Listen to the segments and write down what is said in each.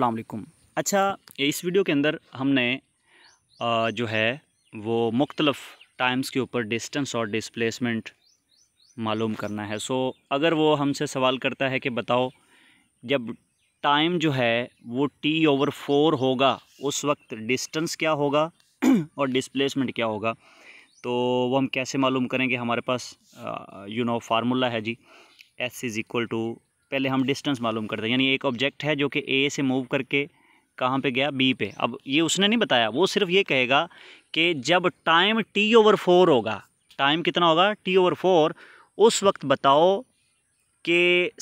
अलकुम अच्छा इस वीडियो के अंदर हमने जो है वो मुख्तलफ़ टाइम्स के ऊपर डिस्टेंस और डिस्प्लेसमेंट मालूम करना है सो अगर वो हमसे सवाल करता है कि बताओ जब टाइम जो है वो टी ओवर फोर होगा उस वक्त डिस्टेंस क्या होगा और डिस्प्लेसमेंट क्या होगा तो वो हम कैसे मालूम करेंगे हमारे पास यू नो फार्मूला है जी एस इज़ इक्वल टू पहले हम डिस्टेंस मालूम करते हैं यानी एक ऑब्जेक्ट है जो कि ए से मूव करके कहाँ पे गया बी पे अब ये उसने नहीं बताया वो सिर्फ ये कहेगा कि जब टाइम टी ओवर फोर होगा टाइम कितना होगा टी ओवर फोर उस वक्त बताओ कि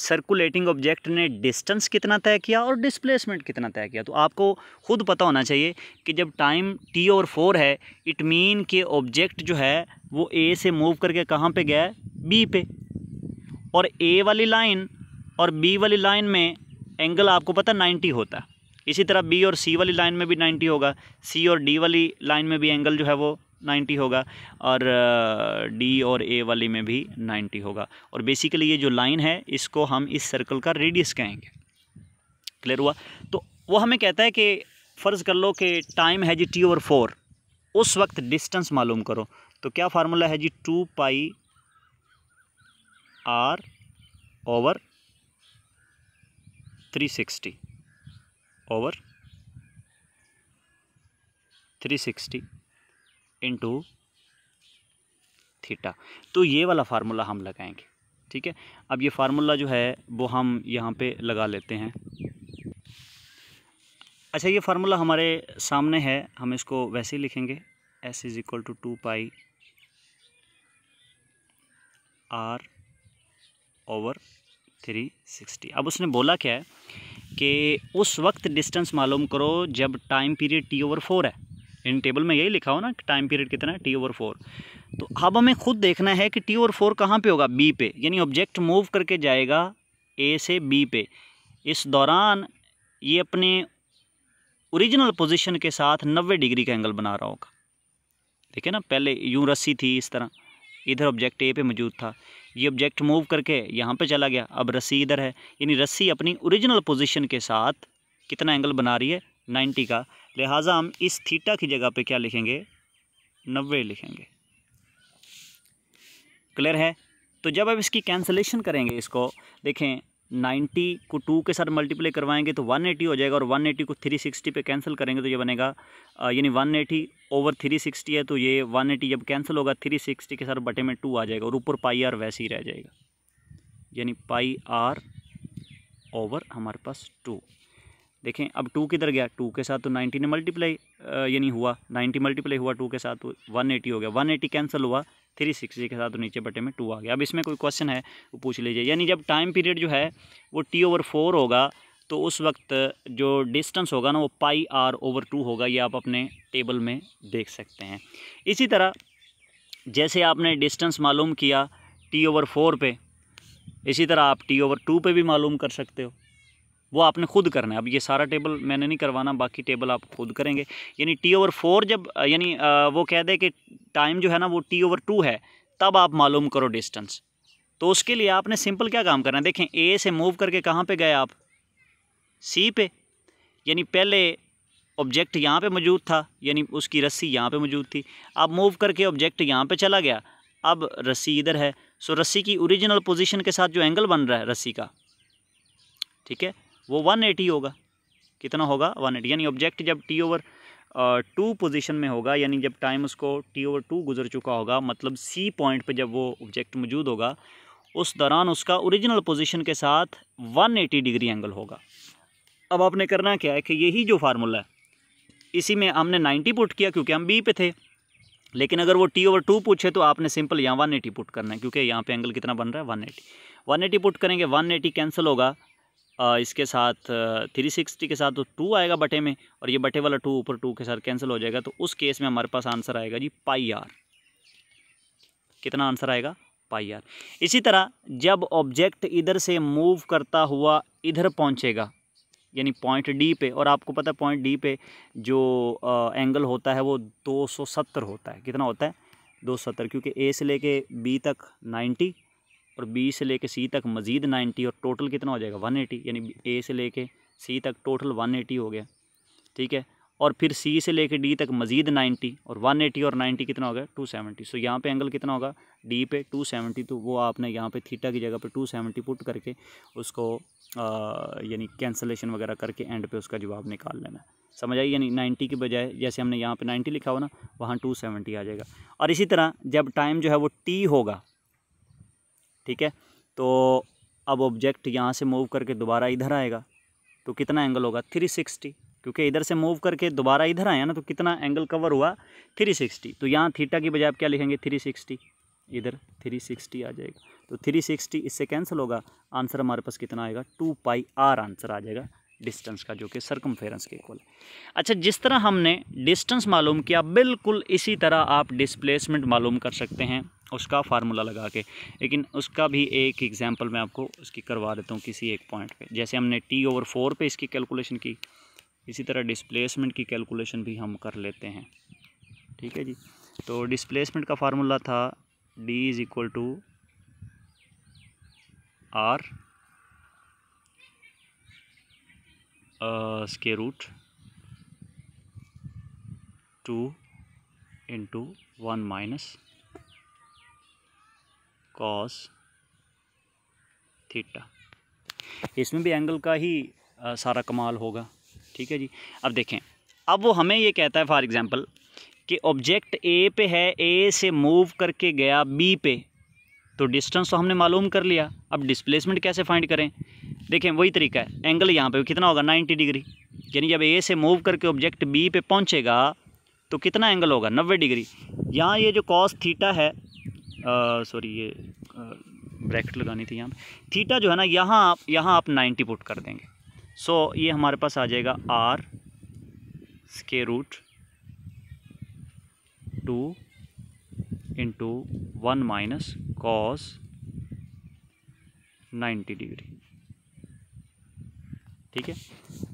सर्कुलेटिंग ऑब्जेक्ट ने डिस्टेंस कितना तय किया और डिस्प्लेसमेंट कितना तय किया तो आपको खुद पता होना चाहिए कि जब टाइम टी ओवर फोर है इट मीन के ऑब्जेक्ट जो है वो ए से मूव करके कहाँ पर गया है बी पे और ए वाली लाइन और बी वाली लाइन में एंगल आपको पता नाइन्टी होता है इसी तरह बी और सी वाली लाइन में भी नाइन्टी होगा सी और डी वाली लाइन में भी एंगल जो है वो नाइन्टी होगा और डी और ए वाली में भी नाइन्टी होगा और बेसिकली ये जो लाइन है इसको हम इस सर्कल का रेडियस कहेंगे क्लियर हुआ तो वो हमें कहता है कि फ़र्ज़ कर लो कि टाइम है जी टी ओवर फोर उस वक्त डिस्टेंस मालूम करो तो क्या फार्मूला है जी two pi r over three sixty over three sixty into theta तो ये वाला फार्मूला हम लगाएंगे ठीक है अब ये फार्मूला जो है वो हम यहाँ पे लगा लेते हैं अच्छा ये फार्मूला हमारे सामने है हम इसको वैसे ही लिखेंगे S is equal to two pi r over three sixty अब उसने बोला क्या है कि उस वक्त डिस्टेंस मालूम करो जब time period T over four है इन टेबल में यही लिखा हो ना कि टाइम पीरियड कितना है टी ओवर फोर तो अब हमें खुद देखना है कि टी ओवर फोर कहाँ पे होगा बी पे यानी ऑब्जेक्ट मूव करके जाएगा ए से बी पे इस दौरान ये अपने ओरिजिनल पोजीशन के साथ नब्बे डिग्री का एंगल बना रहा होगा ठीक है ना पहले यूँ रस्सी थी इस तरह इधर ऑब्जेक्ट ए पे मौजूद था ये ऑब्जेक्ट मूव करके यहाँ पे चला गया अब रस्सी इधर है यानी रस्सी अपनी ओरिजिनल पोजीशन के साथ कितना एंगल बना रही है नाइन्टी का लिहाजा हम इस थीटा की जगह पे क्या लिखेंगे नब्बे लिखेंगे क्लियर है तो जब आप इसकी कैंसलेशन करेंगे इसको देखें 90 को 2 के साथ मल्टीप्लाई करवाएंगे तो 180 हो जाएगा और 180 को 360 पे कैंसिल करेंगे तो ये बनेगा यानी 180 ओवर थ्री सिक्सटी है तो ये वन एटी जब कैंसिल होगा थ्री सिक्सटी के साथ बटे में टू आ जाएगा और ऊपर पाई आर वैसे ही रह जाएगा यानी पाई आर ओवर हमारे पास टू देखें अब टू किधर गया टू के साथ तो नाइन्टी ने मल्टीप्लाई यानी हुआ नाइन्टी मल्टीप्लाई हुआ टू के साथ तो वन एटी हो गया वन एटी कैंसिल हुआ थ्री सिक्सटी के साथ तो नीचे बटे में टू आ गया अब इसमें कोई क्वेश्चन है वो पूछ लीजिए यानी जब टाइम पीरियड जो है वो टी ओवर फोर होगा तो उस वक्त जो डिस्टेंस होगा ना वो पाई आर ओवर टू होगा ये आप अपने टेबल में देख सकते हैं इसी तरह जैसे आपने डिस्टेंस मालूम किया टी ओवर फोर पे इसी तरह आप टी ओवर टू पे भी मालूम कर सकते हो वो आपने खुद करना है अब ये सारा टेबल मैंने नहीं करवाना बाकी टेबल आप खुद करेंगे यानी टी ओवर फोर जब यानी वो कह दे कि टाइम जो है ना वो टी ओवर टू है तब आप मालूम करो डिस्टेंस तो उसके लिए आपने सिंपल क्या काम करना है देखें ए से मूव करके कहाँ पे गए आप सी पे यानी पहले ऑब्जेक्ट यहाँ पे मौजूद था यानी उसकी रस्सी यहाँ पे मौजूद थी अब मूव करके ऑब्जेक्ट यहाँ पे चला गया अब रस्सी इधर है सो रस्सी की ओरिजिनल पोजीशन के साथ जो एंगल बन रहा है रस्सी का ठीक है वो वन एटी होगा कितना होगा वन एटी यानी ऑब्जेक्ट जब टी ओवर टू पोजीशन में होगा यानी जब टाइम उसको टी ओवर टू गुजर चुका होगा मतलब सी पॉइंट पर जब वो ऑब्जेक्ट मौजूद होगा उस दौरान उसका ओरिजिनल पोजिशन के साथ वन डिग्री एंगल होगा अब आपने करना क्या है कि यही जो फार्मूला है इसी में हमने नाइन्टी पुट किया क्योंकि हम बी पे थे लेकिन अगर वो टी ओवर टू पूछे तो आपने सिंपल यहाँ वन एटी पुट करना है क्योंकि यहाँ पे एंगल कितना बन रहा है one eighty one eighty put करेंगे वन एटी कैंसिल होगा आ, इसके साथ थ्री सिक्सटी के साथ तो टू आएगा बटे में और ये बटे वाला टू ऊपर टू के साथ कैंसिल हो जाएगा तो उस केस में हमारे पास आंसर आएगा जी पाई आर कितना आंसर आएगा पाई आर इसी तरह जब ऑब्जेक्ट इधर से मूव करता हुआ इधर पहुँचेगा यानी पॉइंट डी पे और आपको पता है पॉइंट डी पे जो आ, एंगल होता है वो 270 होता है कितना होता है दो सत्तर क्योंकि ए से लेके बी तक 90 और बी से लेके सी तक मज़ीद 90 और टोटल कितना हो जाएगा 180 यानी ए से लेके सी तक टोटल 180 हो गया ठीक है और फिर सी से लेके डी तक मजीद 90 और 180 और 90 कितना होगा 270 सेवेंटी सो यहाँ पे एंगल कितना होगा डी पे 270 तो वो आपने यहाँ पे थीटा की जगह पे 270 पुट करके उसको यानी कैंसलेशन वगैरह करके एंड पे उसका जवाब निकाल लेना समझ आई यानी 90 के बजाय जैसे हमने यहाँ पे 90 लिखा हो ना वहाँ टू आ जाएगा और इसी तरह जब टाइम जो है वो टी होगा ठीक है तो अब ऑब्जेक्ट यहाँ से मूव करके दोबारा इधर आएगा तो कितना एंगल होगा थ्री सिक्सटी क्योंकि इधर से मूव करके दोबारा इधर आया ना तो कितना एंगल कवर हुआ थ्री सिक्सटी तो यहाँ थीटा की बजाय आप क्या लिखेंगे थ्री सिक्सटी इधर थ्री सिक्सटी आ जाएगा तो थ्री सिक्सटी इससे कैंसिल होगा आंसर हमारे पास कितना आएगा टू पाई आर आंसर आ जाएगा डिस्टेंस का जो कि सर्कम के इक्वल है अच्छा जिस तरह हमने डिस्टेंस मालूम किया बिल्कुल इसी तरह आप डिस्प्लेसमेंट मालूम कर सकते हैं उसका फार्मूला लगा के लेकिन उसका भी एक एग्जांपल मैं आपको उसकी करवा देता हूँ किसी एक पॉइंट पे जैसे हमने टी ओवर फोर पे इसकी कैलकुलेशन की इसी तरह डिस्प्लेसमेंट की कैलकुलेशन भी हम कर लेते हैं ठीक है जी तो डिस्प्लेसमेंट का फार्मूला था d is equal to R square root two into one minus cos theta इसमें भी एंगल का ही आ, uh, सारा कमाल होगा ठीक है जी अब देखें अब वो हमें ये कहता है फॉर एग्ज़ाम्पल कि ऑब्जेक्ट ए पे है ए से मूव करके गया बी पे तो डिस्टेंस तो हमने मालूम कर लिया अब डिस्प्लेसमेंट कैसे फाइंड करें देखें वही तरीका है एंगल यहाँ पे कितना होगा 90 डिग्री यानी जब ए से मूव करके ऑब्जेक्ट बी पे पहुँचेगा तो कितना एंगल होगा 90 डिग्री यहाँ ये जो कॉस थीटा है सॉरी ये ब्रैकेट लगानी थी यहाँ थीटा जो है ना यहाँ आप यहाँ आप नाइन्टी पुट कर देंगे सो ये हमारे पास आ जाएगा R square root two into one minus cos ninety degree ठीक है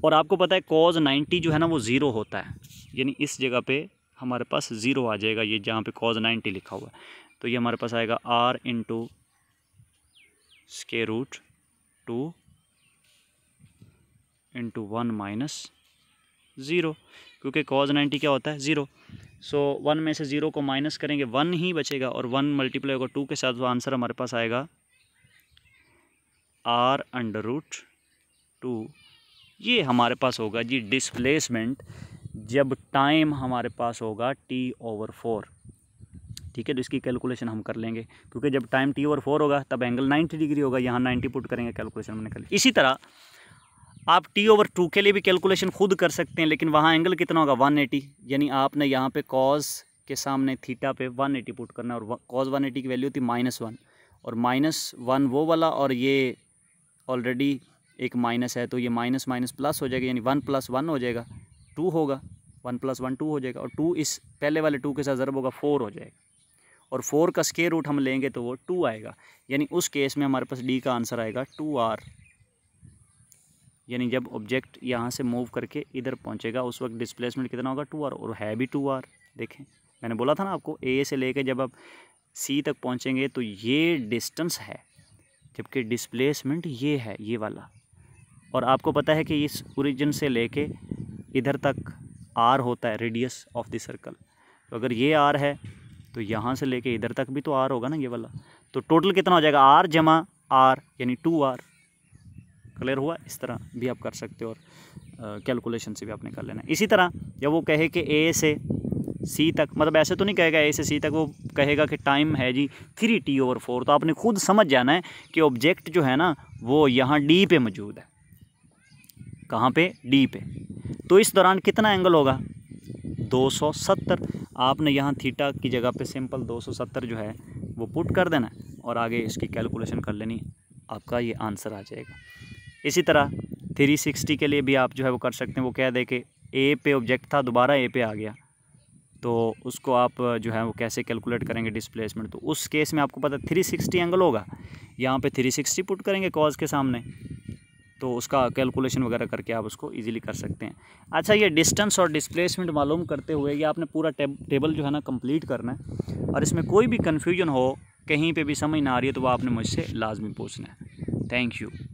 और आपको पता है कॉज नाइन्टी जो है ना वो ज़ीरो होता है यानी इस जगह पे हमारे पास ज़ीरो आ जाएगा ये जहाँ पे कॉज नाइन्टी लिखा हुआ है तो ये हमारे पास आएगा R into square root two into one minus zero क्योंकि कॉज नाइन्टी क्या होता है ज़ीरो सो वन में से ज़ीरो को माइनस करेंगे वन ही बचेगा और वन मल्टीप्लाई होगा टू के साथ वो आंसर हमारे पास आएगा आर अंडर रूट टू ये हमारे पास होगा जी डिस्प्लेसमेंट जब टाइम हमारे पास होगा टी ओवर फोर ठीक है तो इसकी कैलकुलेशन हम कर लेंगे क्योंकि जब टाइम टी ओवर फोर होगा तब एंगल नाइन्टी डिग्री होगा यहाँ नाइन्टी पुट करेंगे कैलकुलेशन मैंने कर ली इसी तरह आप टी ओवर टू के लिए भी कैलकुलेशन खुद कर सकते हैं लेकिन वहाँ एंगल कितना होगा वन एटी यानी आपने यहाँ पे कॉज के सामने थीटा पे वन एटी पुट करना और कॉज वन एटी की वैल्यू थी माइनस वन और माइनस वन वो वाला और ये ऑलरेडी एक माइनस है तो ये माइनस माइनस प्लस हो जाएगा यानी वन प्लस वन हो जाएगा टू होगा वन प्लस वन टू हो जाएगा और टू इस पहले वाले टू के साथ ज़रब होगा फोर हो जाएगा और फोर का स्केयर रूट हम लेंगे तो वो टू आएगा यानी उस केस में हमारे पास डी का आंसर आएगा टू आर यानी जब ऑब्जेक्ट यहाँ से मूव करके इधर पहुँचेगा उस वक्त डिस्प्लेसमेंट कितना होगा टू आर और है भी टू आर देखें मैंने बोला था ना आपको ए से लेके जब आप सी तक पहुँचेंगे तो ये डिस्टेंस है जबकि डिस्प्लेसमेंट ये है ये वाला और आपको पता है कि इस ओरिजिन से लेके इधर तक आर होता है रेडियस ऑफ द सर्कल तो अगर ये आर है तो यहाँ से लेके इधर तक भी तो आर होगा ना ये वाला तो टोटल कितना हो जाएगा आर जमा आर यानी टू आर क्लियर हुआ इस तरह भी आप कर सकते हो और कैलकुलेशन से भी आपने कर लेना इसी तरह जब वो कहे कि ए से सी तक मतलब ऐसे तो नहीं कहेगा ए से सी तक वो कहेगा कि टाइम है जी थ्री टी ओवर फोर तो आपने खुद समझ जाना है कि ऑब्जेक्ट जो है ना वो यहाँ डी पे मौजूद है कहाँ पे डी पे तो इस दौरान कितना एंगल होगा 270 आपने यहाँ थीटा की जगह पे सिंपल 270 जो है वो पुट कर देना और आगे इसकी कैलकुलेशन कर लेनी आपका ये आंसर आ जाएगा इसी तरह 360 के लिए भी आप जो है वो कर सकते हैं वो कह दे के ए पे ऑब्जेक्ट था दोबारा ए पे आ गया तो उसको आप जो है वो कैसे कैलकुलेट करेंगे डिस्प्लेसमेंट तो उस केस में आपको पता थ्री सिक्सटी एंगल होगा यहाँ पे थ्री सिक्सटी पुट करेंगे कॉज के सामने तो उसका कैलकुलेशन वगैरह करके आप उसको इजीली कर सकते हैं अच्छा ये डिस्टेंस और डिस्प्लेसमेंट मालूम करते हुए ये आपने पूरा टेब, टेबल जो है ना कंप्लीट करना है और इसमें कोई भी कन्फ्यूजन हो कहीं पर भी समझ ना आ रही है तो वह आपने मुझसे लाजमी पूछना है थैंक यू